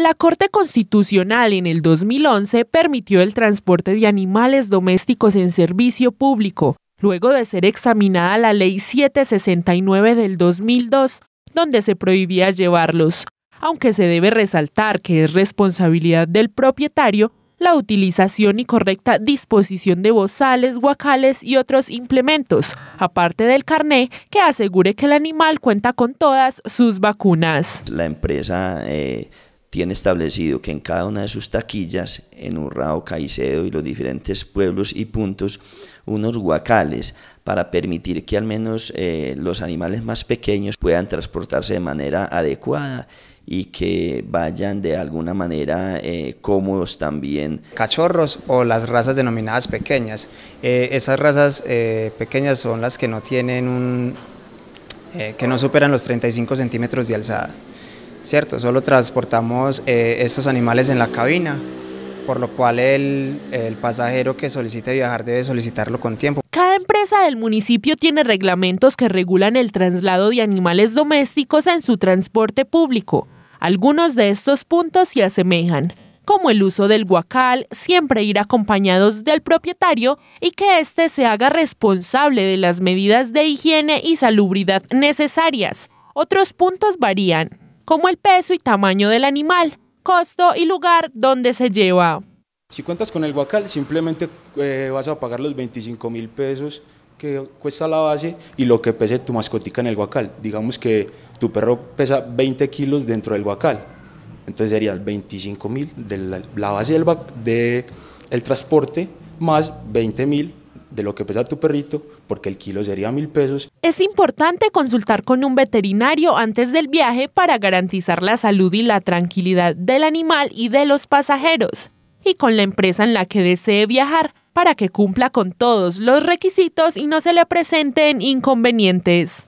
La Corte Constitucional en el 2011 permitió el transporte de animales domésticos en servicio público, luego de ser examinada la Ley 769 del 2002, donde se prohibía llevarlos, aunque se debe resaltar que es responsabilidad del propietario la utilización y correcta disposición de bozales, guacales y otros implementos, aparte del carné que asegure que el animal cuenta con todas sus vacunas. La empresa eh, tiene establecido que en cada una de sus taquillas, en Urrao, Caicedo y los diferentes pueblos y puntos, unos guacales para permitir que al menos eh, los animales más pequeños puedan transportarse de manera adecuada y que vayan de alguna manera eh, cómodos también. Cachorros o las razas denominadas pequeñas. Eh, esas razas pequeñas son las que no tienen un... que no superan los 35 centímetros de alzada. ¿cierto? Solo transportamos eh, estos animales en la cabina, por lo cual el, el pasajero que solicite viajar debe solicitarlo con tiempo. Cada empresa del municipio tiene reglamentos que regulan el traslado de animales domésticos en su transporte público. Algunos de estos puntos se asemejan como el uso del guacal, siempre ir acompañados del propietario y que éste se haga responsable de las medidas de higiene y salubridad necesarias. Otros puntos varían como el peso y tamaño del animal, costo y lugar donde se lleva. Si cuentas con el guacal, simplemente eh, vas a pagar los 25 mil pesos que cuesta la base y lo que pese tu mascotica en el guacal. Digamos que tu perro pesa 20 kilos dentro del guacal, entonces sería 25 mil de la, base del de, el transporte más 20 mil de lo que pesa tu perrito, porque el kilo sería mil pesos. Es importante consultar con un veterinario antes del viaje para garantizar la salud y la tranquilidad del animal y de los pasajeros, y con la empresa en la que desee viajar para que cumpla con todos los requisitos y no se le presenten inconvenientes.